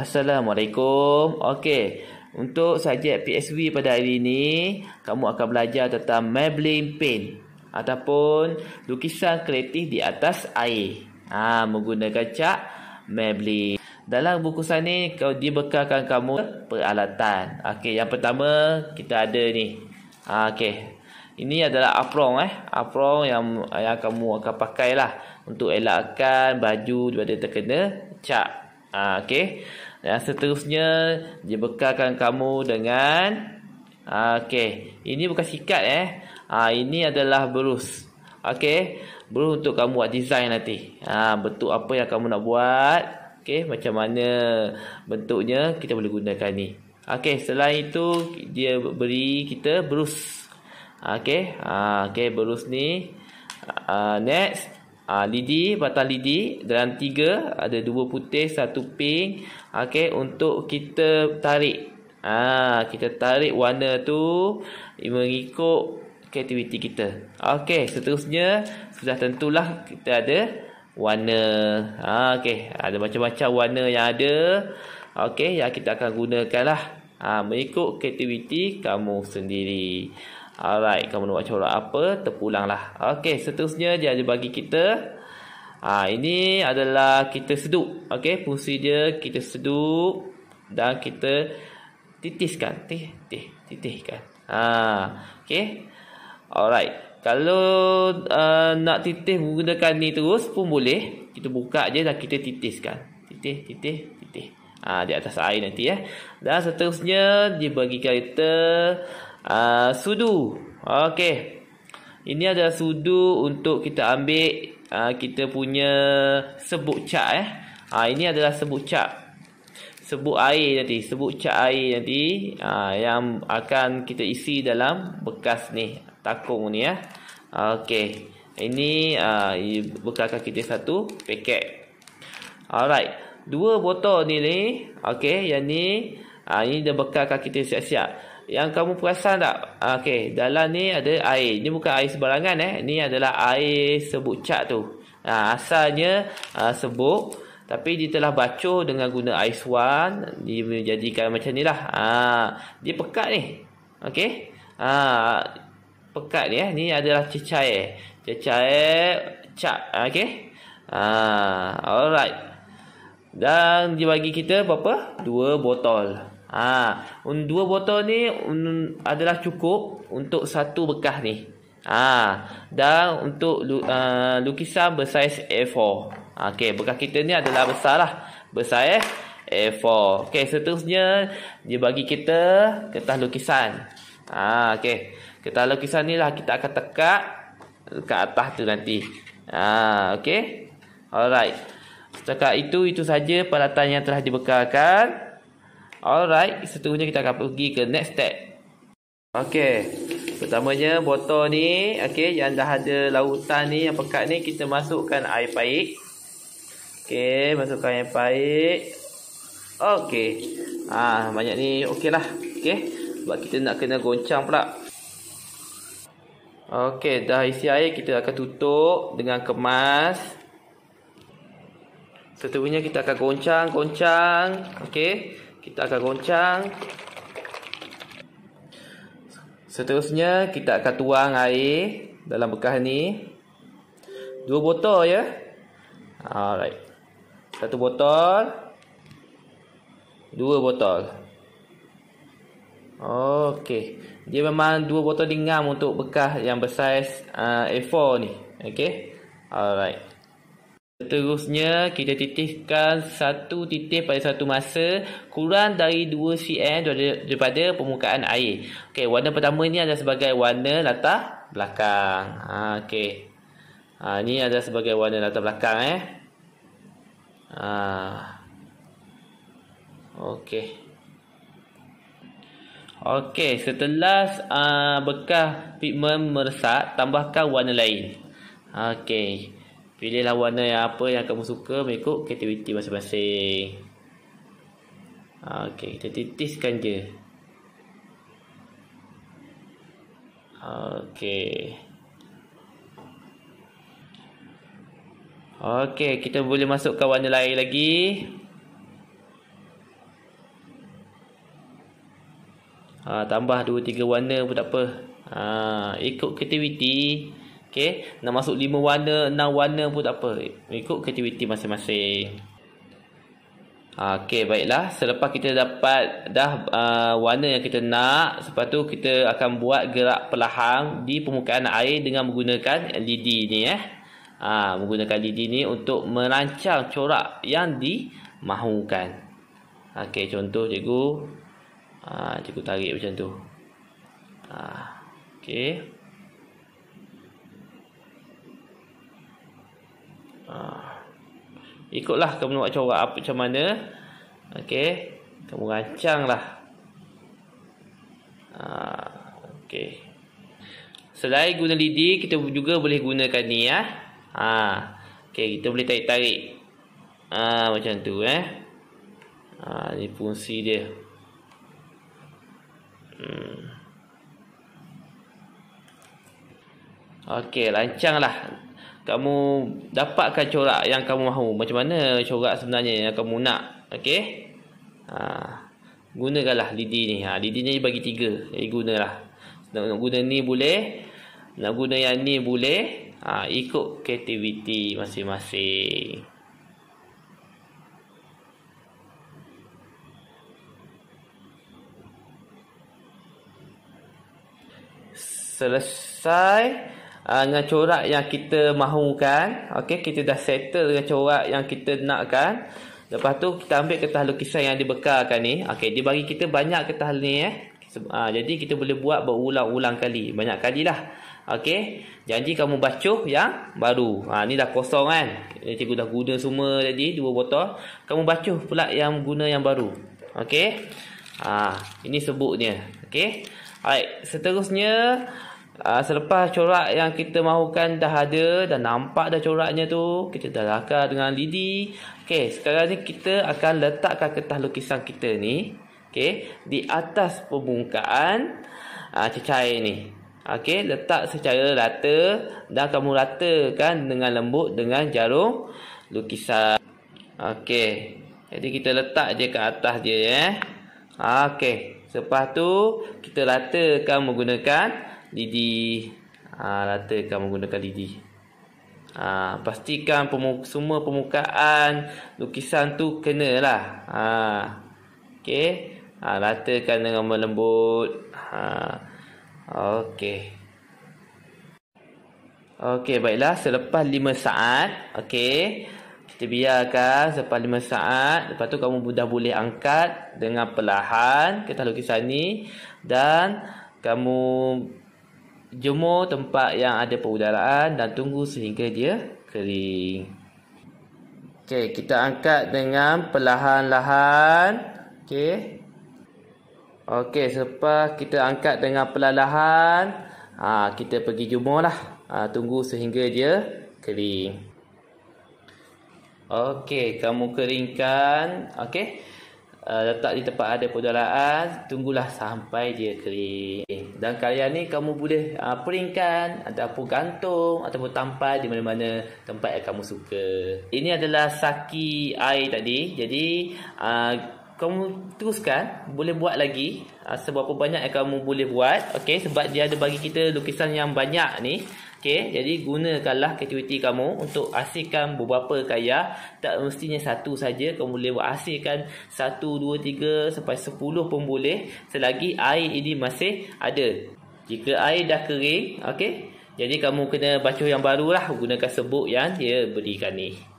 Assalamualaikum. Okey. Untuk subjek PSV pada hari ini, kamu akan belajar tentang Maybelline Paint ataupun lukisan kreatif di atas air. Ha, menggunakan cat Maybelline. Dalam buku saya ni, kau dibekalkan kamu peralatan. Okey, yang pertama kita ada ni. Ha, Okey. Ini adalah apron eh. Apron yang, yang kamu akan pakai lah. Untuk elakkan baju daripada terkena cat. Ha, Okey. Dan ya, seterusnya dia bekalkan kamu dengan okey, ini bukan sikat eh. Ah ini adalah brus. Okey, brus untuk kamu buat design nanti. Ah bentuk apa yang kamu nak buat? Okey, macam mana bentuknya kita boleh gunakan ni. Okey, selain itu dia beri kita brus. Okey, ah okey brus ni uh, next uh, lidi batang lidi dalam tiga ada dua putih satu pink okey untuk kita tarik ah kita tarik warna tu mengikut kreativiti kita okey seterusnya sudah tentulah kita ada warna ah okey ada macam-macam warna yang ada okey yang kita akan gunakanlah ah uh, mengikut kreativiti kamu sendiri Alright, kamu nak buat corak apa? Terpulanglah. Okey, seterusnya dia ada bagi kita. Ha, ini adalah kita seduk. Okey, fungsi dia kita seduk dan kita titiskan. Titih, titih, titihkan. Ha, okey. Alright. Kalau uh, nak titih menggunakan ni terus pun boleh. Kita buka je dan kita titiskan. Titih, titih, titih. Ha, di atas air nanti ya. Dan seterusnya dia bagi kita... Ah, sudu. Okey. Ini adalah sudu untuk kita ambil uh, kita punya sebut cak eh. Ah uh, ini adalah sebut cak. Sebut air nanti, sebut cak air nanti uh, yang akan kita isi dalam bekas ni, takung ni eh. Okey. Ini uh, bekas akan kita satu paket. Alright. Dua botol ni ni. Okey, yang ni Ha, ini dia bekalkan kita siap-siap yang kamu perasan tak? Ah, okey, dalam ni ada air. Ini bukan air sebarangan eh. Ni adalah air sebut cat tu. Ha, asalnya ha, sebut tapi dia telah bacuh dengan guna ice suan. Dia menjadikan macam ni lah. Ha, dia pekat ni. Okey. Ha, pekat ni eh. Ni adalah cecair. Eh. Cecair cat. Okey. Ha, alright. Dan dia bagi kita berapa? Dua botol. Ha, dua botol ni un adalah cukup untuk satu bekas ni. Ha, dan untuk uh, lukisan bersaiz A4. Ha, okey, bekas kita ni adalah besar lah. bersaiz A4. Okey, seterusnya dia bagi kita kertas lukisan. Ha, okey. Kertas lukisan ni lah kita akan tekak ke atas tu nanti. Ha, okey. Alright. Setakat itu, itu saja peralatan yang telah dibekalkan. Alright, seterusnya kita akan pergi ke next step. Okay, pertamanya botol ni, okay, yang dah ada lautan ni, yang pekat ni, kita masukkan air paik. Okay, masukkan air paik. Okay, ah ha, banyak ni okey lah. Okay, sebab kita nak kena goncang pula. Okay, dah isi air, kita akan tutup dengan kemas. Seterusnya kita akan goncang-goncang. Okay kita akan goncang seterusnya kita akan tuang air dalam bekas ni dua botol ya alright satu botol dua botol Okay. dia memang dua botol dingam untuk bekas yang bersaiz uh, A4 ni Okay. alright Seterusnya, kita titihkan satu titik pada satu masa kurang dari 2 cm daripada permukaan air. Okey, warna pertama ni adalah sebagai warna latar belakang. Ha, okey. Ha, ni adalah sebagai warna latar belakang eh. Ha. Okey. Okey, setelah uh, bekas pigmen meresap, tambahkan warna lain. Okey. Pilihlah warna yang apa yang kamu suka mengikut kreativiti masing-masing. Ah, okey, kita titiskan je. Okey. Okey, kita boleh masukkan warna lain lagi. Ha, tambah 2 3 warna pun tak apa. Ha, ikut kreativiti. Okay. Nak masuk lima warna, enam warna pun tak apa. Ikut kreativiti masing-masing. Okey, baiklah. Selepas kita dapat dah uh, warna yang kita nak, lepas tu kita akan buat gerak pelahang di permukaan air dengan menggunakan LED ni eh. Uh, menggunakan LED ni untuk merancang corak yang dimahukan. Okey, contoh cikgu. Uh, cikgu tarik macam tu. Uh, Okey. ikutlah kamu nak corak apa macam mana okey kamu rancanglah ah okey selain guna lidi kita juga boleh gunakan ni ya. ah ha. okey kita boleh tarik-tarik ha, macam tu eh ha, ni fungsi dia hmm okey rancanglah kamu dapatkan corak yang kamu mahu macam mana corak sebenarnya yang kamu nak okey ha gunakanlah lidi ni ha lidi ni bagi tiga jadi gunalah nak, nak guna ni boleh nak guna yang ni boleh ha ikut kreativiti masing-masing selesai uh, dengan corak yang kita mahukan okey kita dah settle dengan corak yang kita nakkan lepas tu kita ambil kertas lukisan yang dibekalkan ni okey dia bagi kita banyak kertas ni eh uh, jadi kita boleh buat berulang-ulang kali banyak lah, okey janji kamu bacuh yang baru ha ni dah kosong kan ni cikgu dah guna semua tadi dua botol kamu bacuh pula yang guna yang baru okey Ah, ha, ini sebutnya. Okey. alright seterusnya Aa, ah, selepas corak yang kita mahukan dah ada dan nampak dah coraknya tu, kita dah lakar dengan lidi. Okey, sekarang ni kita akan letakkan kertas lukisan kita ni, okey, di atas permukaan ah, cecair ni. Okey, letak secara rata dan kamu ratakan dengan lembut dengan jarum lukisan. Okey. Jadi kita letak je ke atas je eh. Okey. Selepas tu kita ratakan menggunakan lidi aa, ah, ratakan menggunakan lidi Ha, pastikan pemuka, semua permukaan lukisan tu kena lah ha, ah, Okay ha, Ratakan dengan melembut ha, Okay Okay baiklah selepas 5 saat Okay Kita biarkan selepas 5 saat Lepas tu kamu dah boleh angkat dengan perlahan Kita lukisan ni Dan kamu jemur oh, tempat yang ada perudaraan dan tunggu sehingga dia kering. Okey, kita angkat dengan perlahan-lahan. Okey. Okey, selepas kita angkat dengan perlahan-lahan, ha, kita pergi jemurlah. Ha, tunggu sehingga dia kering. Okey, kamu keringkan. Okey uh, letak di tempat ada perjalanan tunggulah sampai dia kering dan kalian ni kamu boleh uh, peringkan ataupun gantung ataupun tampal di mana-mana tempat yang kamu suka ini adalah saki air tadi jadi uh, kamu teruskan boleh buat lagi uh, apa banyak yang kamu boleh buat okey sebab dia ada bagi kita lukisan yang banyak ni Okay, jadi gunakanlah aktiviti kamu untuk hasilkan beberapa karya. Tak mestinya satu saja. Kamu boleh buat hasilkan satu, dua, tiga sampai sepuluh pun boleh. Selagi air ini masih ada. Jika air dah kering, okay, jadi kamu kena bacuh yang baru lah gunakan sebuk yang dia berikan ni.